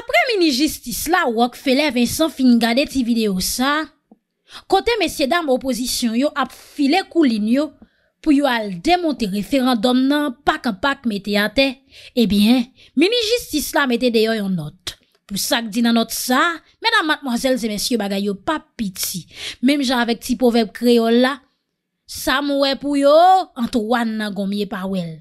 Apre mini jistis la wak fele Vincent fin gade ti video sa, kote mesye dam oposisyon yo ap file kou lin yo pou yo al demonte referan don nan pak an pak mete ate, e bien, mini jistis la mete deyo yon not. Pou sak di nan not sa, mena matmozel se mesye bagay yo pap piti, menm jan avek ti povep kreol la, sa mwe pou yo antou an nan gomi e pawel.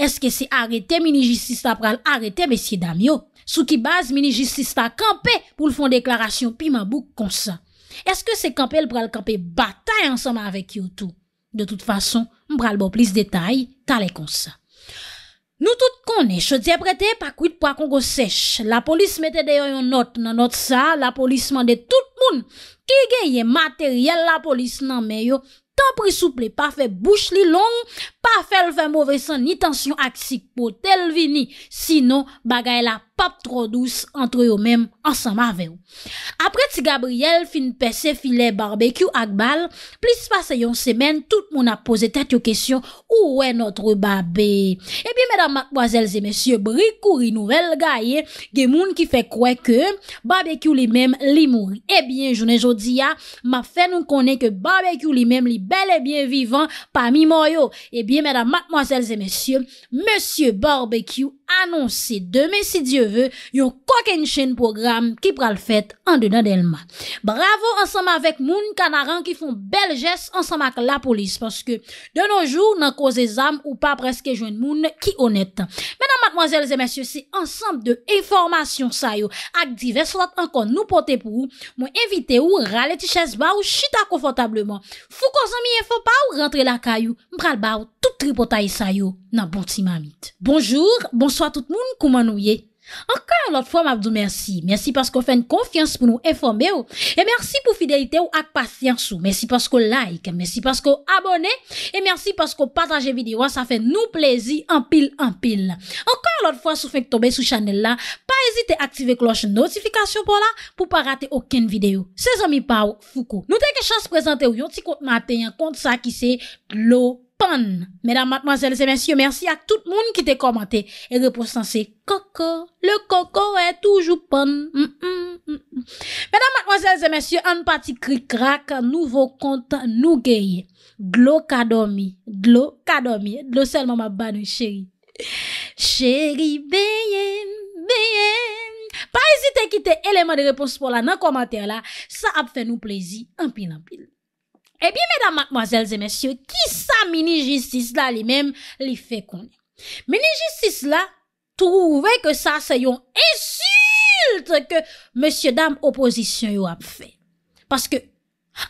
Eske se arete mini jistista pral arete besye damyo? Sou ki baz mini jistista kampe pou l'fon deklarasyon pi mabouk konsa? Eske se kampe l pral kampe batay ansama avek yotou? De tout fason, mbral bo plis detay, talekonsa. Nou tout konè, chodze prete pakwit pwa kongo sech. La polis mette deyon yon not nanot sa, la polis mande tout moun ki genye materyel la polis nanmeyo Tampri souple pa fe bouch li long, pa fel fe mouvesan ni tansyon aksik pou tel vini, sino bagay lap. pap tro douz entre yo mem ansan ma ve ou. Apre ti Gabriel fin pesè filè barbekyou ak bal, plis pase yon semen, tout moun ap pose tèt yo kesyon, ou wè notre barbe? Ebyen, eh mèdam, matmoazèl, zè mèsyè, bri kouri nouvel gaye, gen moun ki fè kwe ke, barbekyou li mem li mouri. Ebyen, eh jounen jodi ya, ma fè nou konè ke barbekyou li mem li bel e bien vivan, pa mi mò yo. Ebyen, eh mèdam, matmoazèl, zè mèsyè, mèsyè barbekyou, anonsi deme si dieu ve yon koken chen program ki pral fet an de nan elman. Bravo ansanm avek moun kanaran ki fon bel jes ansanm ak la polis paske de nou joun nan koze zan ou pa preske joun moun ki onet. Menan madmoazel zemensyo si ansanm de eformasyon sayo ak divers lot ankon nou pote pou mwen evite ou rale ti ches ba ou chita konfotableman. Fou Bozan miye fopaw rentre la kayou, mpral baw tout tripotay sa yo nan bonti mamit. Bonjour, bonsoit tout moun koumanou ye. Anka yon lot fwa mabdou mersi, mersi paskou fèn konfians pou nou enfombe ou, e mersi pou fidelite ou ak pasyans ou, mersi paskou like, mersi paskou abone, e mersi paskou pataje videwa sa fè nou plezi anpil anpil. Anka yon lot fwa sou fèk tobe sou chanel la, pa ezite aktive kloche notifikasyon pou la pou pa rate oken videyo. Se zomi pa ou fuko. Nou teke chans prezante ou yon ti kont maten yon kont sa ki se glop. Pan, medan matmazel se mensyo, mersi a tout moun ki te komante. E reposan se, koko, le koko e toujou pan. Medan matmazel se mensyo, an pati krikra ka nouvo konta nou geye. Glo kadomi, glo kadomi, glo selman ma banou cheri. Cheri beye, beye. Pa esite kite eleman de repos pou la nan komante la, sa ap fe nou plezi. An pin an pin. E eh biye, mèdam, matmazèl, zè, mèsyou, ki sa mini-justis la li mèm li fè konè? Mini-justis la, touwe kè sa se yon esult kè mèsyou dam oposisyon yon ap fè. Paske,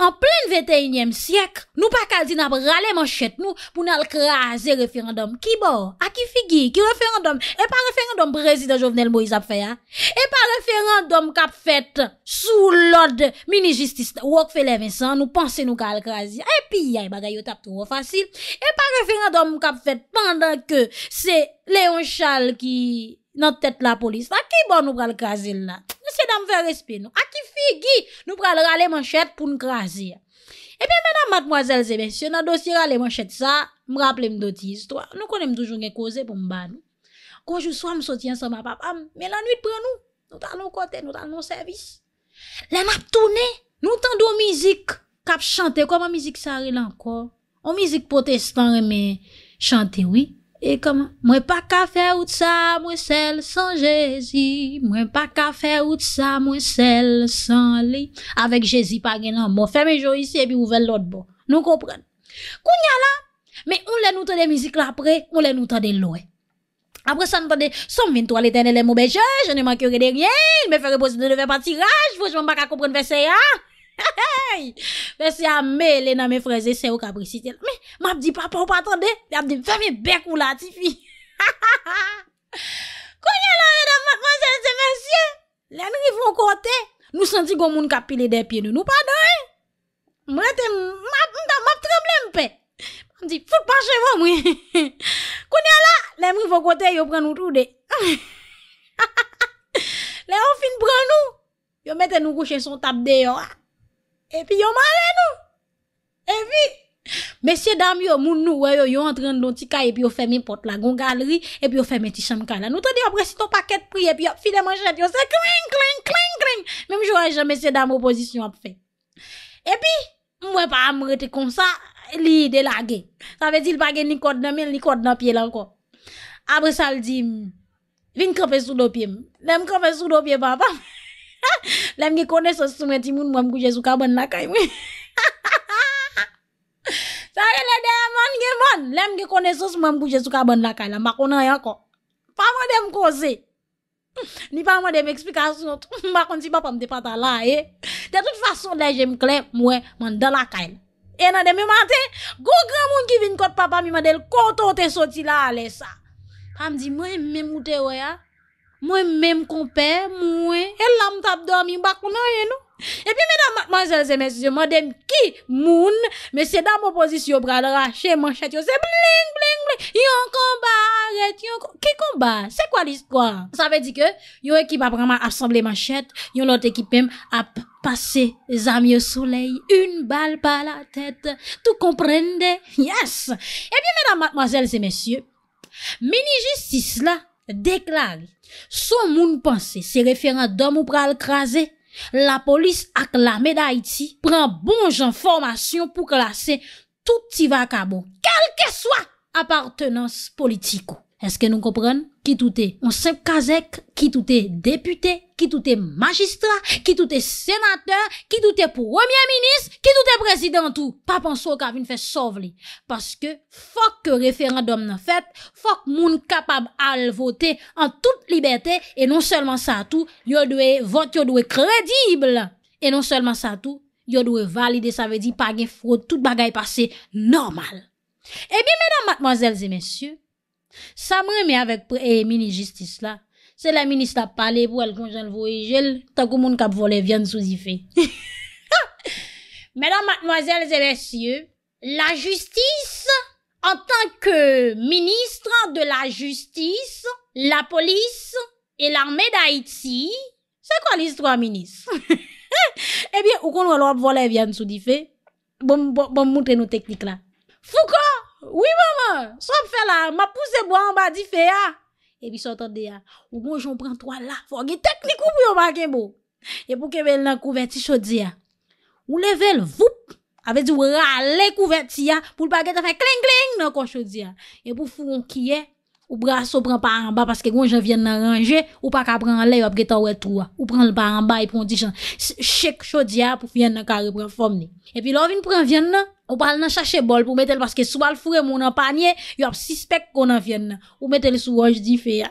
An plen 21èm syek, nou pa kalzina pa rale manchet nou pou nan alkraze referandom ki bo, a ki figi, ki referandom, e pa referandom Brezi da Jovenel Moïse ap fè ya, e pa referandom kap fèt sou lode mini-justiste Wokfele Vincent nou panse nou ka alkrazi, e pi ya e bagay yo tap tou ou fasil, e pa referandom kap fèt pandan ke se Léon Charles ki... Not tèt la polis. A ki bon nou pral krasil nan? Lese dam fe respi nou. A ki fi gi nou pral rale manchèt pou nou krasil? E pe mena madmoizel Zébès, se nan dosi rale manchèt sa, m raple m doti istwa. Nou konem toujoun gen kose pou m ban. Kojou swa m sotien sa m apapam, men la nwit pren nou. Nou tan nou kote, nou tan nou servis. La nap toune, nou tan do mizik kap chante, koman mizik sa rile anko? O mizik potestan reme chante wik. Et comme, moi pas qu'à faire out ça, moi celle sans Jésus. Moi pas qu'à faire out ça, moi celle sans lui. Avec Jésus, pas non Moi, ferme les ici et puis ouvrez l'autre bord. Nous comprenons. Qu'on là? Mais on l'a nous des musique là après, on l'a nous t'en loin. Après ça, nous t'en sans vingt l'éternel est mon je ne manquerai de rien, il me fait reposer de tirage faire tirage je vous pas qu'à comprendre verset, hein? Fè sya mè lè nan mè freze se ou kabri si tè la Mè m ap di papa ou patande Mè ap di m fè mè bek ou lati fi Ha ha ha ha Kounè la mè dan mè konsente mè sye Lè m rivon kote Nou santi gomoun kapile dè pye nou nou pa doye Mè te m ap m da m ap tremble m pe M di foute pa chevo mwen Kounè la lè m rivon kote yo pren nou tou de Ha ha ha Lè ou fin pren nou Yo mète nou kouche son tabde yo ha Epi yo mare nou. Epi, mesye dam yo moun nou, yo yon entren don ti ka, epi yo fèm yon pot la gon galeri, epi yo fèm yon ti chanm ka la. Nou te di apresito paket pri, epi yo filè manjen, yo se kling, kling, kling, kling. Mèm jou anje mesye dam oposisyon ap fè. Epi, mwen pa amreti kon sa, li delage. Sa vezi l bagen ni kod nan men, ni kod nan pie lan ko. Apre sa l di, vin krepe sou do pie m, lèm krepe sou do pie bapam. Le mge kone sos sou meti moun mwem kou jesou kaban lakay mwen. Sa yon le deyman genman, le mge kone sos mwem kou jesou kaban lakay la makonan yanko. Pa mwen deyman kose, ni pa mwen deyman eksplikasyon notu, makon ti papa mde pata la ye. Deyman tout fason le jem kle mwen mande lakay. E nan deyman te, go gwa mwen ki vin kote papa mi madel koto te soti la ale sa. Pa mdi mwen mwen mwote we ya. Mwen menm konpè, mwen, el lam tap dormi, bakounan yè nou. E pi mèdam matmazèl zè mèsyè, mwen dem ki moun, mwen se dam opozisyon pral rache manchèt, yon se bling bling bling, yon konba, yon konba, ki konba, se kwa lis kwa? Sa ve di ke, yon ekip ap rama asamble manchèt, yon lot ekipem ap pase zamyo souley, yon bal pa la tèt, tou komprende? Yes! E pi mèdam matmazèl zè mèsyè, meni jistis la, Deklari, sou moun panse se referan dom ou pral kraze, la polis ak la Medayiti pran bon jan formasyon pou klasen touti vakabo, kelke swa apartenans politiko. Eske nou kompren? Ki tout e? On sep kazek? Ki tout e depute? Ki tout e magistra? Ki tout e senateur? Ki tout e premier ministre? Ki tout e presidentou? Pa panso ka vin fè sov li. Paske fòk referan dom nan fèt, fòk moun kapab al votè an tout libertè, e non selman sa tout, yon dwe vot, yon dwe kredible. E non selman sa tout, yon dwe valide, sa vè di pagè fòd, tout bagay pasè normal. E bi menan matmanzelze mensyou, Sa mre mi avek pre, e mini justis la, se la minis la pale pou el konjen vou e jel, ta kou moun kap vole vyan sou di fe. Mèdan matnoazèl zè lè sye, la justis, an tan ke ministran de la justis, la polis, e l'armè d'Haïti, sa kwa listro a minis? Ebyen, eh ou kon wè lò ap vole vyan sou di fe, bon moutre nou teknik la. Fou ka? Fou ka? Oui maman, sou ap fè la, m ap pouse bo an ba di fè ya. E pi sou atonde ya, ou mou joun pren 3 la, fò gè teknikou pou yon baken bo. E pou kebel nan kouverti chodi ya, ou level voup, ave non, di ou rale kouverti ya pou l pa gè te fè kling kling nan kou chodi ya. E pou foun kye, ou bra sou pren par an ba paske goun joun vyen nan range, ou pa ka pren lè yon ap gè ta wè trou a. Ou pren l par an ba yon pron di chan, chek chodi ya pou fwen nan kare pren fòm ni. E pi lòv yon pren vyen nan. Ou pral nan chache bol pou metel paske sou al fure moun an panye, yo ap sispek kon an vyen nan. Ou metel sou waj di fe ya.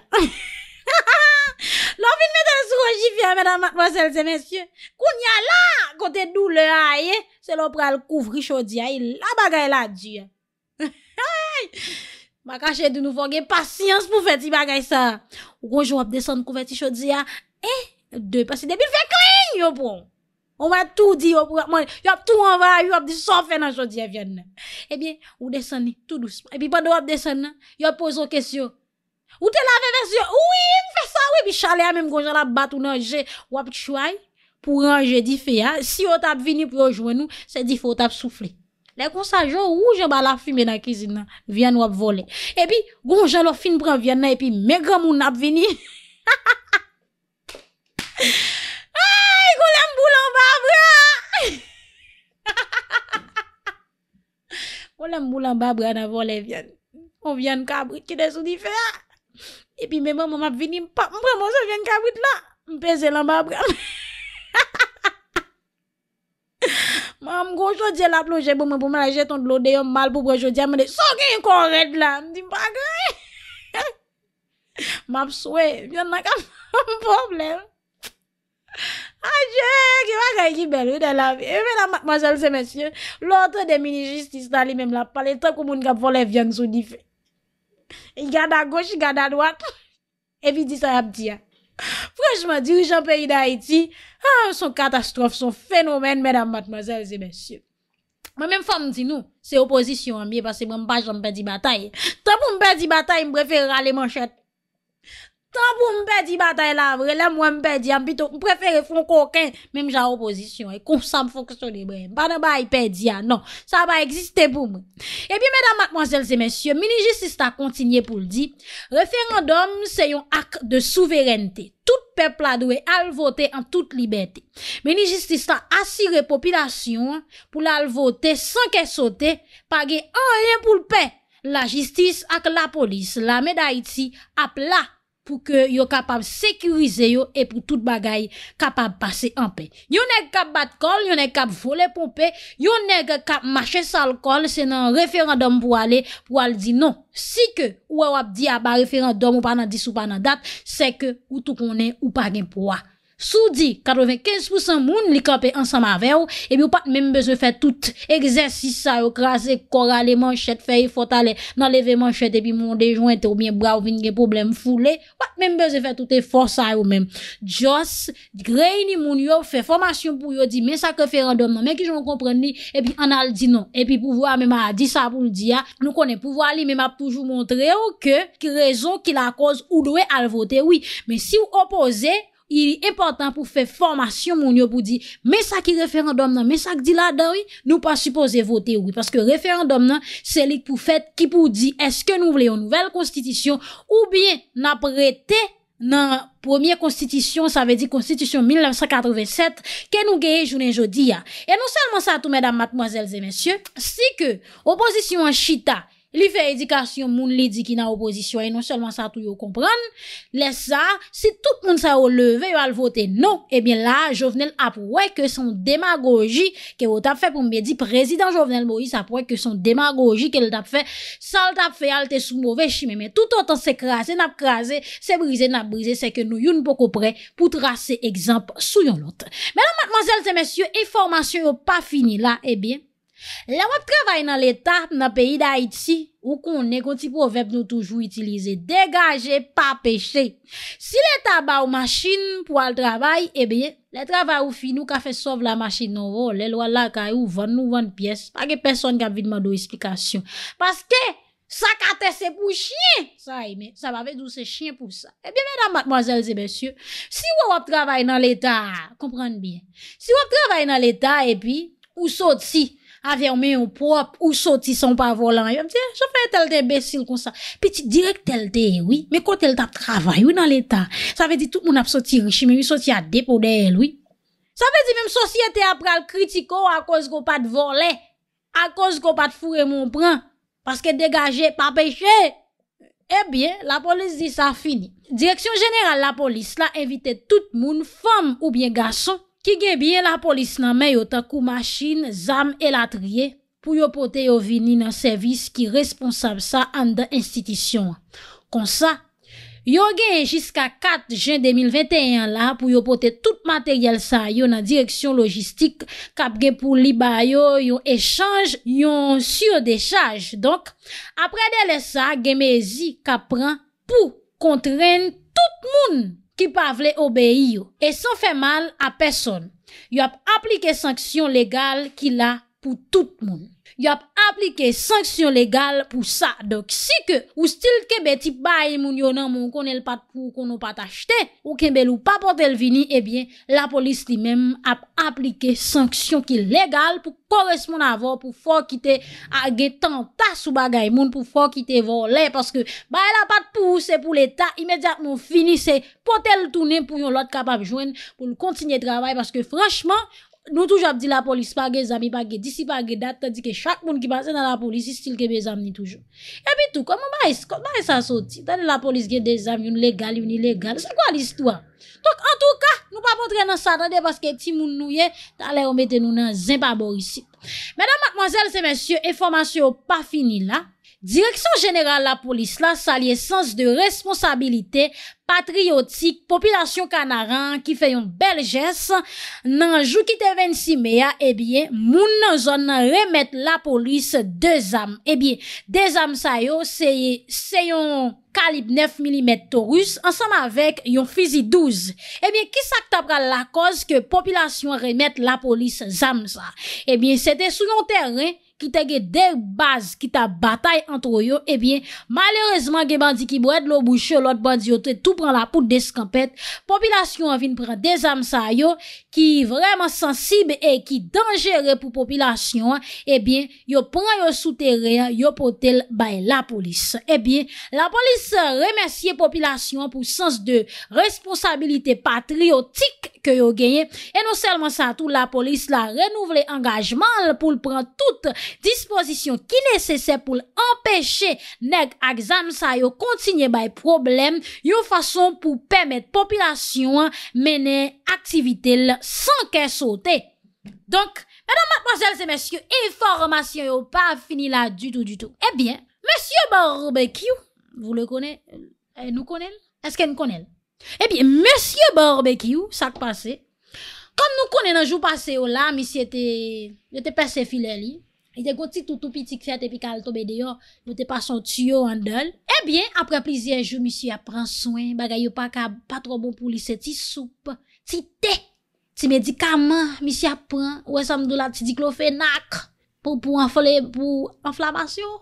Lo fin metel sou waj di fe ya, mèdame, mademoiselles et messieurs. Koun ya la, kote dou le a ye, se lo pral kouvri chodi ya, la bagay la di ya. Ma kache di nou fange pasyans pou feti bagay sa. Ou konjou ap desen kouvreti chodi ya, e, eh, de pasi debil fe kling yo pou an. On va tou di yo pou wap manye. Yo ap tou anva yo ap di sofe nan jodi yo vyan nan. Ebyen, eh ou desen ni, tout douzman. Ebyen, pande wap desen nan, yo ap pose yo kesyon. Ou te lave versyon? Ouwi, mfesa ouwi. Ebyen, chale a menm gonjan la bat ou nan non, je. Wap chouay pou ranje di fe ya. Si yo tap vini pou yo jwen nou, se di fe yo tap souffle. Lè kon sa jò, ou jè bala fime nan kizina. Vyan wap vole. Ebyen, gonjan la fime pran vyan nan. Ebyen, megamoun ap vini. Wole m bou lambabra nan volen vyan M wò vyan kabrit ki desou di fè E pi mè mè mè m ap vini m pap m prè m wò se vyan kabrit la M pè zè lambabra M mè m gojò dje la ploje bou m pò mè la jeton dlo de yon mal pò brejò dje M de sò gen yon kon red la M di bagre M ap swe vyan nan kam problem bel e de la vi. E menam matmazel se mensyon, loutan de mini-justice tali menm la pale, tan kou moun kap vol e vyan sou di fe. E gada goch, gada dwak, e vi disa yap di ya. Fransman, dirijan peyi da Haiti, son katastrof, son fenomen, menam matmazel se mensyon. Menm fom di nou, se opozisyon an miye, pase mwen pa jom pe di batay. Tan mwen pe di batay, mwen prefera ale manchete. Tan pou m pe di batay la vre, lè m wè m pe di, am bito m prefere fon kouken, mèm jan oposisyon, e kon sa m fokso li brem. Banan ba yi pe di ya, nan, sa ba eksiste pou m. E bi, mèdam, matman, zèl, zè, mèsyon, mini-justis ta kontinye pou l di, referandom se yon ak de souverènte. Tout pepl la dwe alvote an tout liberté. Mini-justis ta asire popilasyon pou l alvote san ke sote, page an yon pou l pe. La jistis ak la polis, la mèda iti ap la. pou ke yo kapab sekurize yo e pou tout bagay kapab pase an pe. Yo neg kap bat kol, yo neg kap vole pou pe, yo neg kap mache sal kol, se nan referandom pou ale, pou ale di non. Si ke ou wap di aba referandom ou pa nan dis ou pa nan dat, se ke ou tou konen ou pa gen pou wa. Soudi, 95% moun li kape ansama ve ou, epi ou pat mèm bezè fè tout, egzersisa yo, krasè korale manchèt, fè yi fotale nan leve manchèt, epi moun dejou ente ou mien bra ou vin gen problem foule, pat mèm bezè fè tout e fòsa yo mèm. Djos, greini moun yo fè formasyon pou yo di, men sa ke fè random, men ki joun kompren li, epi an al di non, epi pou vwa mèm a di sa pou nou di ya, nou konen pou vwa li mèm ap toujou montre ou ke, ki rezon ki la koz ou doye al vote, oui, men si ou opoze, ili important pou fè formasyon moun yo pou di, mè sa ki referandom nan, mè sa ki di la doi, nou pa suppose vote ou. Paske referandom nan, se lik pou fèt ki pou di, eske nou vle yon nouvel konstitisyon, ou bien nan prete nan premier konstitisyon, sa ve di konstitisyon 1987, ke nou geye jounen jodi ya. E non selman sa tou, mèdam, matmoazèlzè, mèsyè, si ke oposisyon an Chita, Li fe edikasyon moun li di ki nan opozisyon e non selman sa tou yo kompran. Les sa, si tout moun sa yo leve yo al vote non, ebyen la, Jovenel apwe ke son demagoji ke yo tap fe pou mbe di prezident Jovenel Moïse apwe ke son demagoji ke yo tap fe sal tap fe al te sou mouve chimeme. Tout an tan se krasen ap krasen, se brisen ap brisen, se ke nou yon pou kopre pou trase ekzamp sou yon lot. Menan matmazel te mesyou, eformasyon yo pa fini la, ebyen, La wap travay nan leta nan peyi da iti Ou konen konti pou vep nou toujou itilize Degaje pa peche Si leta ba ou machin pou al travay Ebe, eh le travay ou finou ka fe sov la machin nou Le lwa la ka ou van nou van piyes Pake peson ka vide man dou esplikasyon Paske, sa ka tese pou chien Sa ime, e, sa vave douse chien pou sa Ebe, veda matmazelze besye Si wap travay nan leta Kompran bien Si wap travay nan leta e pi Ou sot si avec un ou propre ou sorti son pas volant. Je me ah, je fais tel d'imbécile comme ça. Petit direct tel de, oui. Mais quand elle t'a travaillé oui, dans l'État. Ça veut dire tout le monde a sorti riche, mais il sorti à dépôt d'elle, oui. Ça veut dire même société après le critiquer à cause qu'on pas de voler. À cause qu'on pas de fourrer mon brin. Parce que dégagé, pas péché. Eh bien, la police dit ça fini. Direction générale la police, là, invité tout le monde, femme ou bien garçon, Ki gen bien la polis nan men yo takou masjin, zam e latriye pou yo pote yo vini nan servis ki responsab sa an da institisyon. Kon sa, yo gen jiska 4 jen 2021 la pou yo pote tout materyal sa yo nan direksyon logistik kap gen pou liba yo yo echange yo surdechaj. Donk, apre de le sa gen mezi kap pran pou kontren tout moun. ki pa avle obeye yo, e san fe mal a peson. Yo ap aplike sanksyon legal ki la pou tout moun. yo ap aplike sanksyon legal pou sa. Dok si ke ou stil kebe tip baye moun yonan moun konel pat pou konon pat achete, ou kebe lou pa potel vini, ebyen eh la polis li men ap aplike sanksyon ki legal pou korespon avon, pou fwo kite agetan tas ou bagay moun, pou fwo kite volen, paske baye la pat pou ou se pou l'Etat imediat moun finise, pou teltounen pou yon lot kapap jwen, pou nou kontinye travay, paske franchman, Nou touj ap di la polis pa ge zami, pa ge disipa, pa ge dat, tad di ke chak moun ki pase nan la polis, istil ke be zami toujou. E pi touk, mou mware sa soti, tan la polis ge de zami, yon legal, yon ilegal, sa kwa l'istwa? Tok, an touk, nou pa potre nan sanade, paske ti moun nouye, talè yon mette nou nan zin pa borisit. Mèdam, mwazel, se mèsyou, eformasyon pa fini la. Direksyon jeneral la polis la, sa liye sens de responsabilite, patriotik, populasyon kanaran, ki fe yon belges, nan jou ki te 26 mea, e bie, moun nan zon nan remet la polis de zam. E bie, de zam sa yo, se yon kalib 9 mm torus, ansam avek yon fizi 12. E bie, ki sa kta pral la koz ke populasyon remet la polis zam sa? E bie, se te sou yon terren, ki te ge derbaz, ki ta batay antro yo, e eh bie, malerezman ge bandi ki bwede lo bouche, lot bandi yo te tou pran la pout de skampet, popilasyon vin pran de zamsa yo, ki vreman sensib e ki denjere pou popilasyon, e eh bie, yo pran yo souteren, yo potel bay la polis. E eh bie, la polis remersye popilasyon pou sens de responsabilite patriotik ke yo genye, e nou selman sa tout la polis la renouv le engajman pou lpran tout Dispozisyon ki nese se pou l empèche neg aksam sa yo kontinye bay problem yo fason pou pèmèd popilasyon menè aktivite l sankè sote. Donk, mèdèm mèdèm mwazèl se mèsyo, informasyon yo pa fini la du tout du tout. Ebyen, eh mèsyo Borbekiou, vous le konè, nou konè l? Eske nou konè l? Ebyen, mèsyo Borbekiou, sak pase, kom nou konè nan jou pase yo la, misi ete pesè filè li, E gen kon ti toutou pi ti kfet epi kal tobe deyon, nou te pason tiyo an del. E bien, apre plizien jou, misi apren soyn, bagay yo pa tro bon pou lisè ti soupe, ti te, ti medikaman, misi apren, ou esam dou la ti di klofe nak, pou pou anflamasyon.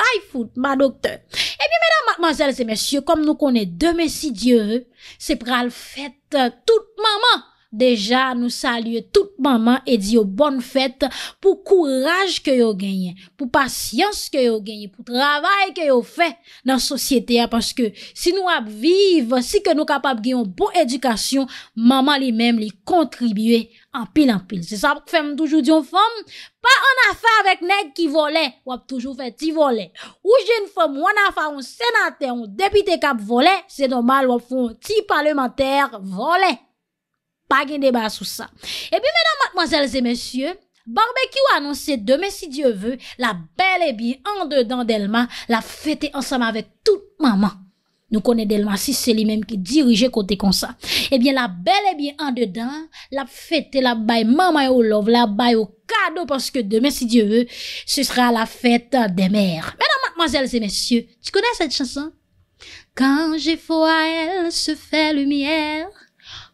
Hay fout, ma dokte. E bien, menan, manjel, se mesyou, kom nou konen demesidye, se pral fèt tout maman. Deja nou salye tout maman e di yo bon fèt pou kouraj ke yo genye, pou pasyans ke yo genye, pou travay ke yo fèt nan sosyete ya. Paske si nou ap vive, si ke nou kapap genyon bon edukasyon, maman li mem li kontribüye anpil anpil. Se sa pou fèm toujou diyon fòm, pa an a fè avèk neg ki volè, wap toujou fè ti volè. Ou jen fòm wana fè an senate an depite kap volè, se nomal wap fè an ti parlementèr volè. pas de débat sur ça. Et puis, mesdames, mademoiselles et messieurs, Barbecue a annoncé demain, si Dieu veut, la belle et bien en dedans d'Elma, la fête ensemble avec toute maman. Nous connaissons Delma si c'est lui-même qui dirigeait côté comme ça. Eh bien, la belle et bien en dedans, la fête, la baille maman au love, la baille au cadeau parce que demain, si Dieu veut, ce sera la fête des mères. Mesdames, mademoiselles et messieurs, tu connais cette chanson? Quand j'ai foi, elle se fait lumière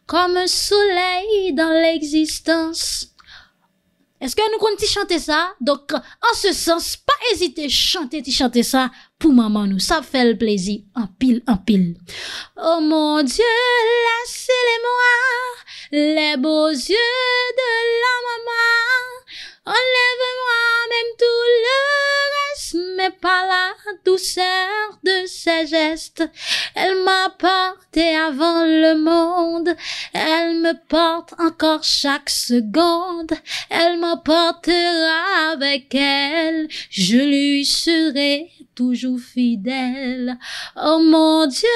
comme un soleil dans l'existence. Est-ce que nous comptons chanter ça? Donc, en ce sens, pas hésiter, chanter, chanter ça pour maman nous. Ça fait le plaisir, en pile, en pile. Oh mon Dieu, laissez-les-moi, les beaux yeux de la maman. Mais pas la douceur de ses gestes. Elle m'a porté avant le monde. Elle me porte encore chaque seconde. Elle m'emportera avec elle. Je lui serai toujours fidèle. Oh mon Dieu,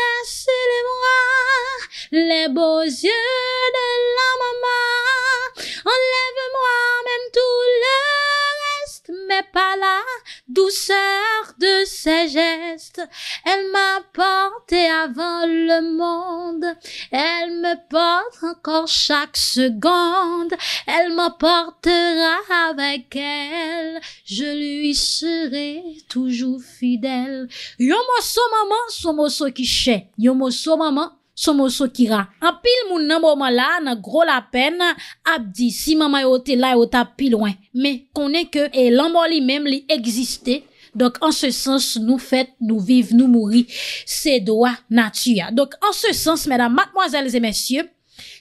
laissez-les-moi les beaux yeux de la maman. Enlève-moi même tout le mais pas la douceur de ses gestes. Elle m'a porté avant le monde. Elle me porte encore chaque seconde. Elle m'emportera avec elle. Je lui serai toujours fidèle. so maman, somoso kiché. so maman. Soma sou kira, apil moun nan mouman la, nan gro la pen, ap di si maman yo te la yo ta pi loin, me konen ke e laman li menm li egziste, donk an se sens nou fet, nou viv, nou mouri, se doa natuya. Donk an se sens, mèdam, matmoazèles et mèsyè,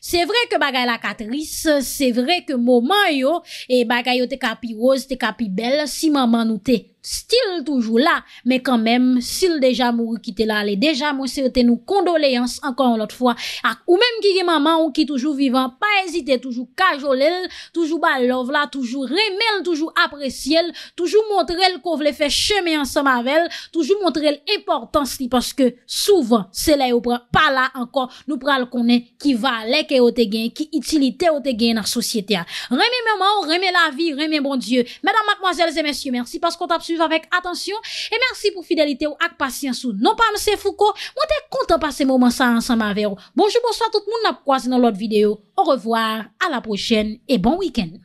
se vre ke bagay la katris, se vre ke mouman yo, e bagay yo te kapi roz, te kapi bel, si maman yo te kapi. stil toujou la, me kan mem, sil deja mou ki te la, le deja mou se te nou kondoleans ankon an lot fwa, ak ou mem ki ge maman ou ki toujou vivan, pa ezite toujou kajol el, toujou ba love la, toujou remel, toujou apresye el, toujou montre el kou vle fe cheme an sa mavel, toujou montre el importans li, paske souvan, se la yo pran, pa la ankon, nou pran konen, ki va leke o te gen, ki itili te o te gen nan sosyete a. Reme maman ou, reme la vi, reme bon dieu. Madame, mademoiselles et messieurs, avèk. Atensyon. E mersi pou fidelite ou ak pasyansou. Non pa mse fouko. Mwen te kontan pa se momen sa ansan ma vè ou. Bonjou, bonsoit tout moun na pwaz nan lot videyo. Ou revoar. A la prochen e bon wikend.